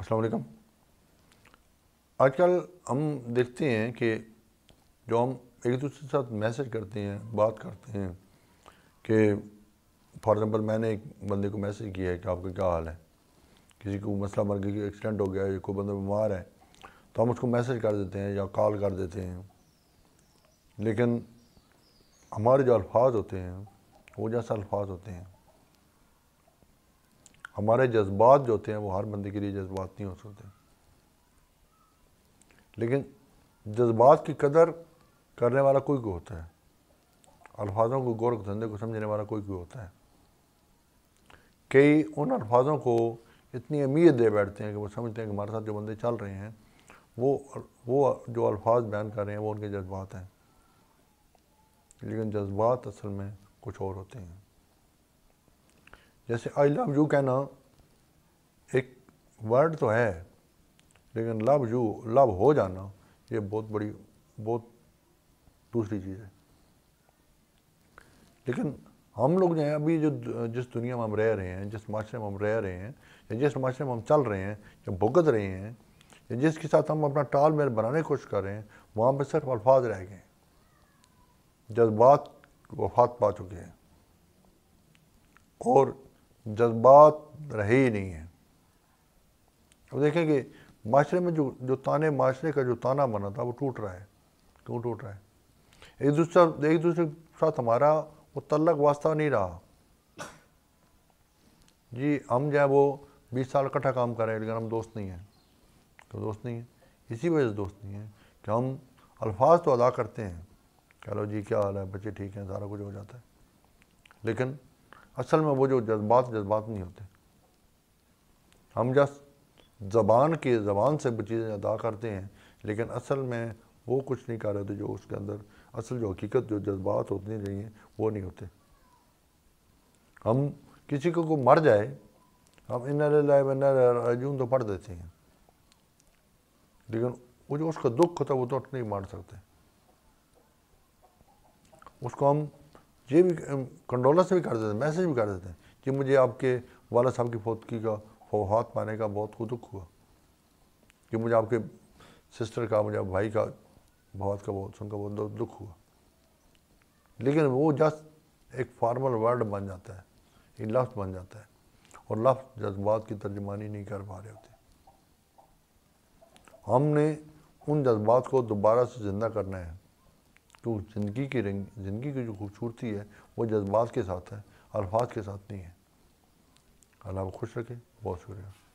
अस्सलाम वालेकुम आजकल हम देखते हैं कि जो हम एक दूसरे के साथ मैसेज करते हैं बात करते हैं कि फॉर एग्ज़ाम्पल मैंने एक बंदे को मैसेज किया है कि आपका क्या हाल है किसी को मसला मर गया एक्सीडेंट हो गया या कोई बंदा बीमार है तो हम उसको मैसेज कर देते हैं या कॉल कर देते हैं लेकिन हमारे जो अल्फाज होते हैं वो जैसे अल्फाज होते हैं हमारे जज्बात जो होते हैं वो हर बंदे के लिए जज्बात नहीं हो सकते लेकिन जज्बात की कदर करने वाला कोई कोई होता है अल्फाजों को गौर धंधे को समझने वाला कोई कोई होता है कई उन अल्फाजों को इतनी अहमियत दे बैठते हैं कि वो समझते हैं कि हमारे साथ जो बंदे चल रहे हैं वो वो जो अल्फाज बयान कर रहे हैं वो उनके जज्बात हैं लेकिन जज्बात असल में कुछ और होते हैं जैसे आई लव यू कहना एक वर्ड तो है लेकिन लव यू लव हो जाना ये बहुत बड़ी बहुत दूसरी चीज़ है लेकिन हम लोग जो हैं अभी जो जिस दुनिया में हम रह रहे हैं जिस माशरे में हम रह रहे हैं या जिस माशरे में हम चल रहे हैं या भुगत रहे हैं या जिसके साथ हम अपना टाल मेल बनाने की कोशिश कर रहे हैं वहाँ पर सिर्फ अल्फाज रह गए जज्बात वफात पा चुके हैं और जज्बात रहे ही नहीं हैं अब देखें कि माशरे में जो जो ताने माशरे का जो ताना बना था वो टूट रहा है क्यों टूट रहा है एक दूसरा एक दूसरे के साथ हमारा मुतलक वास्ता नहीं रहा जी हम जो वो बीस साल इकट्ठा काम कर रहे हैं लेकिन हम दोस्त नहीं हैं तो दोस्त नहीं है इसी वजह से दोस्त नहीं है कि हम अल्फाज तो अदा करते हैं कह लो जी क्या हाल है बच्चे ठीक हैं सारा कुछ हो जाता है लेकिन असल में वो जो जज्बात जज्बात नहीं होते हम जब ज़बान के ज़बान से वो चीज़ें अदा करते हैं लेकिन असल में वो कुछ नहीं कर रहे थे जो उसके अंदर असल जो हकीकत जो जज्बात हैं चाहिए वो नहीं होते हम किसी को को मर जाए हम इन अजून तो पढ़ देते हैं लेकिन वो जो उसका दुख होता है वो तो नहीं मार सकते उसको हम ये भी कंट्रोलर से भी कर देते हैं मैसेज भी कर देते हैं कि मुझे आपके वाला साहब की फोतकी का फौहत पाने का बहुत खुद दुख हुआ कि मुझे आपके सिस्टर का मुझे भाई का बहुत का बहुत सुनकर बहुत दुख हुआ लेकिन वो जस्ट एक फॉर्मल वर्ड बन जाता है एक लफ्ज़ बन जाता है और लफ्ज़ जज्बात की तर्जमानी नहीं कर पा रहे होते हमने उन जज्बात को दोबारा से ज़िंदा करना है तो ज़िंदगी की रंग ज़िंदगी की जो खूबसूरती है वो जज्बात के साथ है अल्फाज के साथ नहीं है अल्लाह खुश रखे बहुत शुक्रिया